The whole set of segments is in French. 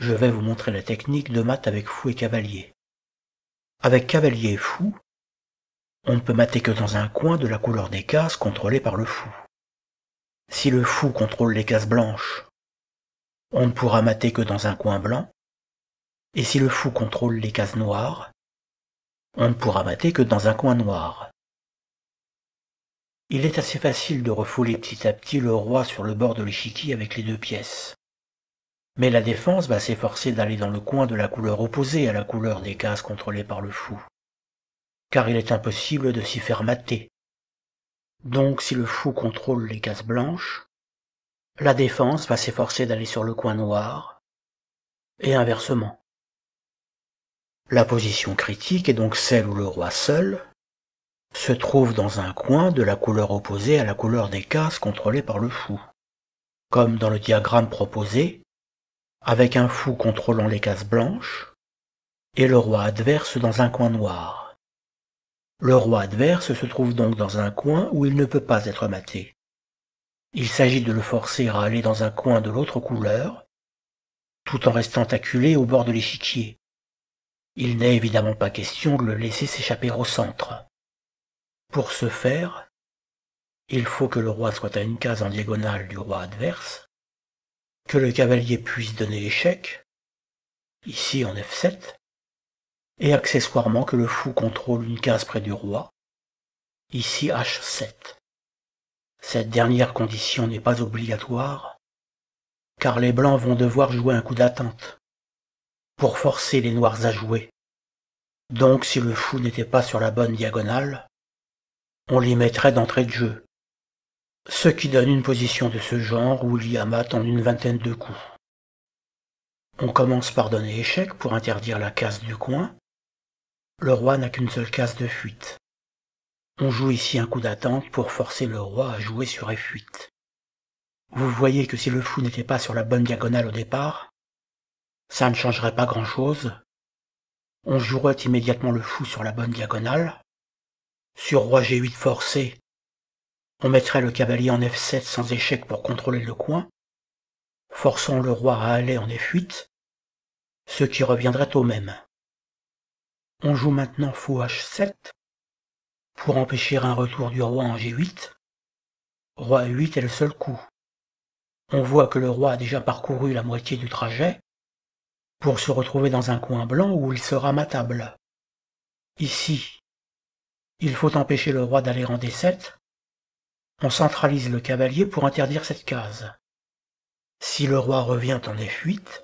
je vais vous montrer la technique de mat avec fou et cavalier. Avec cavalier et fou, on ne peut mater que dans un coin de la couleur des cases contrôlées par le fou. Si le fou contrôle les cases blanches, on ne pourra mater que dans un coin blanc, et si le fou contrôle les cases noires, on ne pourra mater que dans un coin noir. Il est assez facile de refouler petit à petit le roi sur le bord de l'échiquier avec les deux pièces. Mais la défense va s'efforcer d'aller dans le coin de la couleur opposée à la couleur des cases contrôlées par le fou. Car il est impossible de s'y faire mater. Donc si le fou contrôle les cases blanches, la défense va s'efforcer d'aller sur le coin noir, et inversement. La position critique est donc celle où le roi seul se trouve dans un coin de la couleur opposée à la couleur des cases contrôlées par le fou. Comme dans le diagramme proposé, avec un fou contrôlant les cases blanches, et le roi adverse dans un coin noir. Le roi adverse se trouve donc dans un coin où il ne peut pas être maté. Il s'agit de le forcer à aller dans un coin de l'autre couleur, tout en restant acculé au bord de l'échiquier. Il n'est évidemment pas question de le laisser s'échapper au centre. Pour ce faire, il faut que le roi soit à une case en diagonale du roi adverse, que le cavalier puisse donner l'échec, ici en f7, et accessoirement que le fou contrôle une case près du roi, ici h7. Cette dernière condition n'est pas obligatoire, car les blancs vont devoir jouer un coup d'attente pour forcer les noirs à jouer. Donc si le fou n'était pas sur la bonne diagonale, on l'y mettrait d'entrée de jeu, ce qui donne une position de ce genre où il y en une vingtaine de coups. On commence par donner échec pour interdire la case du coin. Le roi n'a qu'une seule case de fuite. On joue ici un coup d'attente pour forcer le roi à jouer sur F8. Vous voyez que si le fou n'était pas sur la bonne diagonale au départ, ça ne changerait pas grand-chose. On jouerait immédiatement le fou sur la bonne diagonale. Sur roi G8 forcé, on mettrait le cavalier en f7 sans échec pour contrôler le coin, forçant le roi à aller en f8, ce qui reviendrait au même. On joue maintenant fou h7 pour empêcher un retour du roi en g8. Roi 8 est le seul coup. On voit que le roi a déjà parcouru la moitié du trajet pour se retrouver dans un coin blanc où il sera matable. Ici, il faut empêcher le roi d'aller en d7 on centralise le cavalier pour interdire cette case. Si le roi revient en F8,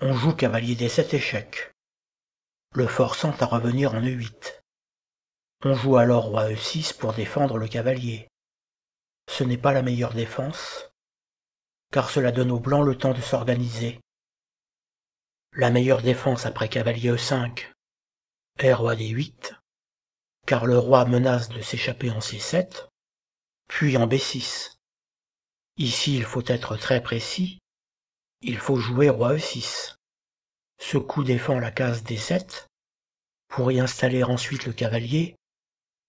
on joue cavalier D7 échec, le forçant à revenir en E8. On joue alors roi E6 pour défendre le cavalier. Ce n'est pas la meilleure défense, car cela donne aux blancs le temps de s'organiser. La meilleure défense après cavalier E5 est roi D8, car le roi menace de s'échapper en C7, puis en B6. Ici, il faut être très précis. Il faut jouer roi E6. Ce coup défend la case D7 pour y installer ensuite le cavalier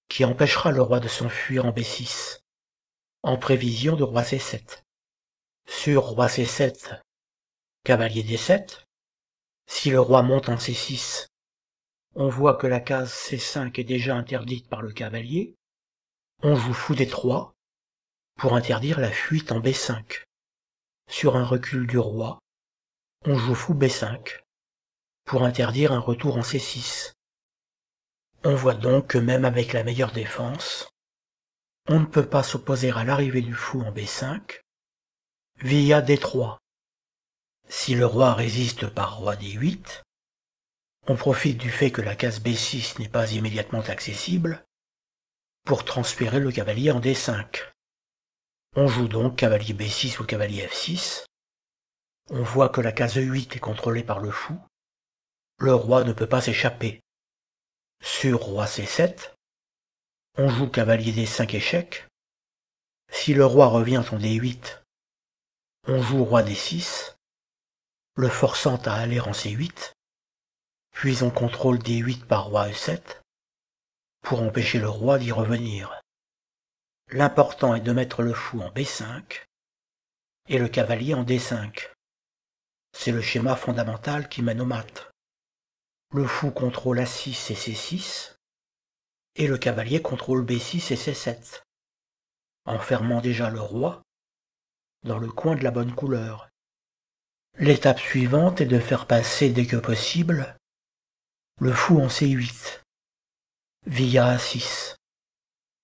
qui empêchera le roi de s'enfuir en B6 en prévision de roi C7. Sur roi C7, cavalier D7, si le roi monte en C6, on voit que la case C5 est déjà interdite par le cavalier, on joue fou D3 pour interdire la fuite en B5. Sur un recul du roi, on joue fou B5 pour interdire un retour en C6. On voit donc que même avec la meilleure défense, on ne peut pas s'opposer à l'arrivée du fou en B5 via D3. Si le roi résiste par roi D8, on profite du fait que la case B6 n'est pas immédiatement accessible pour transpirer le cavalier en D5. On joue donc cavalier B6 ou cavalier F6. On voit que la case e 8 est contrôlée par le fou. Le roi ne peut pas s'échapper. Sur roi C7, on joue cavalier D5 échec. Si le roi revient en D8, on joue roi D6, le forçant à aller en C8, puis on contrôle D8 par roi E7, pour empêcher le roi d'y revenir. L'important est de mettre le fou en B5 et le cavalier en D5. C'est le schéma fondamental qui mène au mat. Le fou contrôle A6 et C6 et le cavalier contrôle B6 et C7, enfermant déjà le roi dans le coin de la bonne couleur. L'étape suivante est de faire passer dès que possible le fou en C8 Via a 6.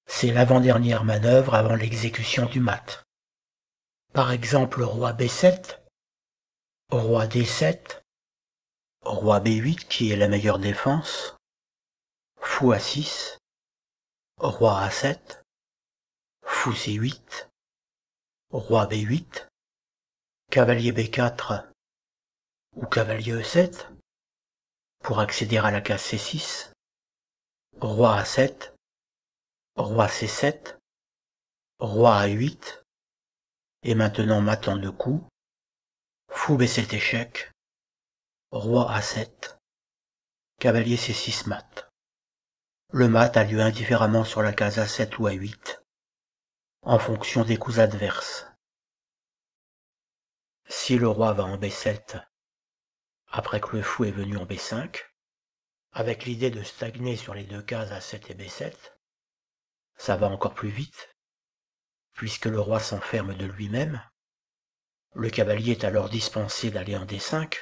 C'est l'avant-dernière manœuvre avant l'exécution du mat. Par exemple, roi B7, roi D7, roi B8 qui est la meilleure défense, fou A6, roi A7, fou C8, roi B8, cavalier B4 ou cavalier E7 pour accéder à la case C6, roi a 7, roi c7, roi a 8, et maintenant matant de coups, fou b7 échec, roi a 7, cavalier c6 mat. Le mat a lieu indifféremment sur la case A7 ou A8, en fonction des coups adverses. Si le roi va en B7, après que le fou est venu en B5, avec l'idée de stagner sur les deux cases A7 et B7. Ça va encore plus vite, puisque le roi s'enferme de lui-même. Le cavalier est alors dispensé d'aller en D5.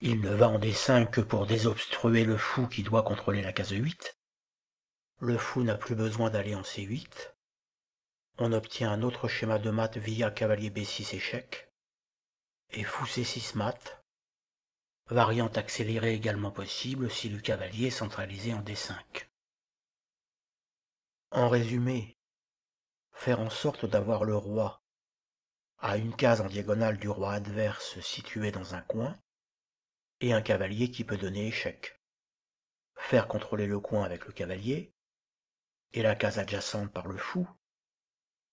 Il ne va en D5 que pour désobstruer le fou qui doit contrôler la case 8. Le fou n'a plus besoin d'aller en C8. On obtient un autre schéma de mat via cavalier B6 échec et fou C6 mat variante accélérée également possible si le cavalier est centralisé en D5. En résumé, faire en sorte d'avoir le roi à une case en diagonale du roi adverse situé dans un coin, et un cavalier qui peut donner échec. Faire contrôler le coin avec le cavalier, et la case adjacente par le fou,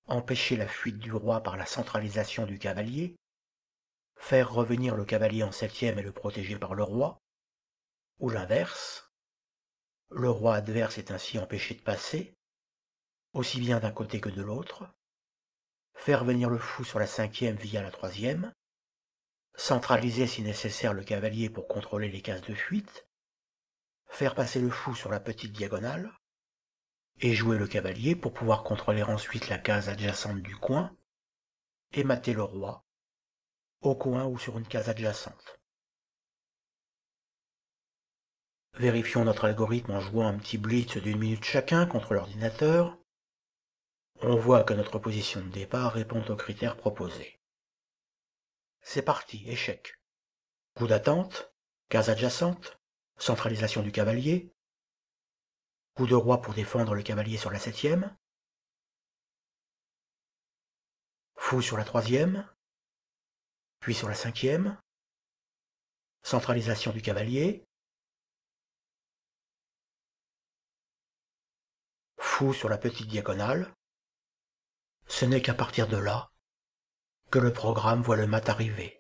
empêcher la fuite du roi par la centralisation du cavalier, faire revenir le cavalier en septième et le protéger par le roi, ou l'inverse. Le roi adverse est ainsi empêché de passer, aussi bien d'un côté que de l'autre, faire venir le fou sur la cinquième via la troisième, centraliser si nécessaire le cavalier pour contrôler les cases de fuite, faire passer le fou sur la petite diagonale, et jouer le cavalier pour pouvoir contrôler ensuite la case adjacente du coin, et mater le roi au coin ou sur une case adjacente. Vérifions notre algorithme en jouant un petit blitz d'une minute chacun contre l'ordinateur. On voit que notre position de départ répond aux critères proposés. C'est parti, échec. Coup d'attente, case adjacente, centralisation du cavalier, coup de roi pour défendre le cavalier sur la septième, fou sur la troisième, puis sur la cinquième, centralisation du cavalier, fou sur la petite diagonale. Ce n'est qu'à partir de là que le programme voit le mat arriver.